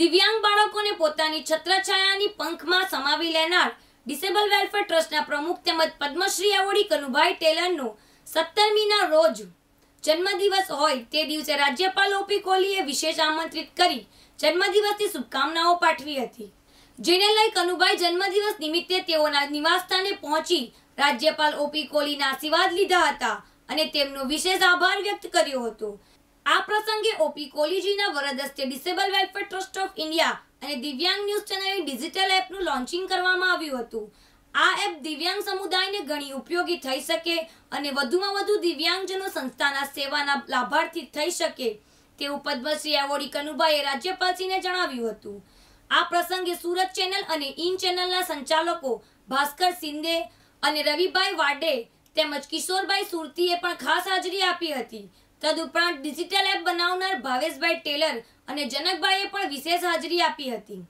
દિવ્યાંગ બાળકોને પોતાની છત્રછાયાની પંખમાં સમાવી લેનાર ડિસેબલ વેલફેર ટ્રસ્ટના પ્રમુખ તેમજ પદ્મશ્રી એવોર્ડી કનુભાઈ ટેલરનો સત્તરમીના રોજ જન્મદિવસ હોય તે દિવસે રાજ્યપાલ ઓપી કોહલીએ વિશેષ આમંત્રિત કરી જન્મદિવસની શુભકામનાઓ પાઠવી હતી જેને લઈ કનુભાઈ જન્મદિવસ નિમિત્તે તેઓના નિવાસસ્થાને પહોંચી રાજ્યપાલ ઓપી કોહલીના આશીર્વાદ લીધા હતા અને તેમનો વિશેષ આભાર વ્યક્ત કર્યો હતો આ પ્રસંગે ઓપી કોલેજીના વરદસ્તે disable welfare trust of India અને દિવ્યાંગ ન્યૂઝ ચેનલની ડિજિટલ એપનું લોન્ચિંગ કરવામાં આવ્યું હતું આ એપ દિવ્યાંગ સમુદાયને ઘણી ઉપયોગી થઈ શકે અને વધુમાં વધુ દિવ્યાંગજનો સંસ્થાના સેવાના લાભાર્થી થઈ શકે તેવું પદ્મશ્રી એવોડી કનુભાઈએ રાજ્યપાલશ્રીને જણાવ્યું હતું આ પ્રસંગે સુરત ચેનલ અને ઇન ચેનલના સંચાલકો ભાસ્કર સિંદે અને રવિભાઈ વાડે તેમજ કિશોરભાઈ સુરતીએ પણ ખાસ હાજરી આપી હતી તદુપરાંત ડિજિટલ એપ બનાવનાર ભાવેશભાઈ ટેલર અને જનકભાઈએ પણ વિશેષ હાજરી આપી હતી